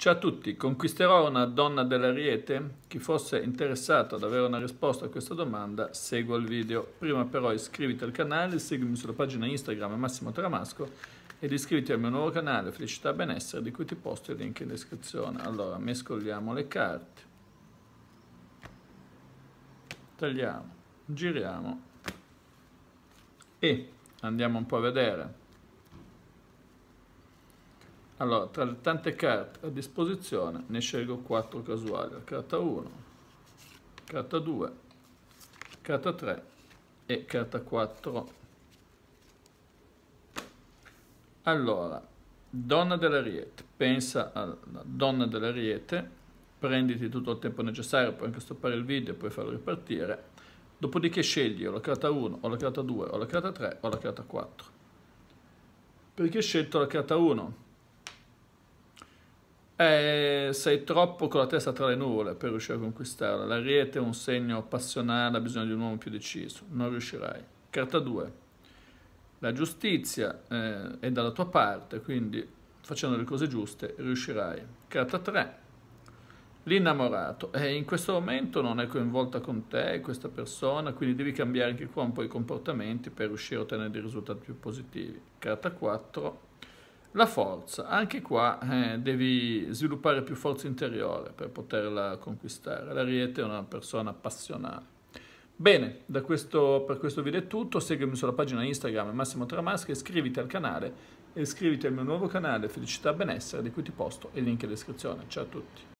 Ciao a tutti, conquisterò una donna dell'Ariete? Chi fosse interessato ad avere una risposta a questa domanda segua il video. Prima però iscriviti al canale, seguimi sulla pagina Instagram Massimo Tramasco ed iscriviti al mio nuovo canale Felicità Benessere di cui ti posto il link in descrizione. Allora, mescoliamo le carte, tagliamo, giriamo e andiamo un po' a vedere allora, tra le tante carte a disposizione ne scelgo 4 casuali. la Carta 1, carta 2, carta 3 e carta 4. Allora, donna dell'ariete, pensa alla donna dell'ariete, prenditi tutto il tempo necessario, puoi anche stoppare il video e poi farlo ripartire, dopodiché scegli o la carta 1, o la carta 2, o la carta 3, o la carta 4. Perché ho scelto la carta 1? Eh, sei troppo con la testa tra le nuvole per riuscire a conquistarla. La rete è un segno passionale, ha bisogno di un uomo più deciso. Non riuscirai. Carta 2. La giustizia eh, è dalla tua parte, quindi facendo le cose giuste riuscirai. Carta 3. L'innamorato. E eh, in questo momento non è coinvolta con te questa persona, quindi devi cambiare anche qua un po' i comportamenti per riuscire a ottenere dei risultati più positivi. Carta 4 la forza, anche qua eh, devi sviluppare più forza interiore per poterla conquistare. L'Ariete è una persona passionale. Bene, questo, per questo video è tutto, seguimi sulla pagina Instagram Massimo Tramasca, iscriviti al canale e iscriviti al mio nuovo canale Felicità Benessere di cui ti posto il link in descrizione. Ciao a tutti!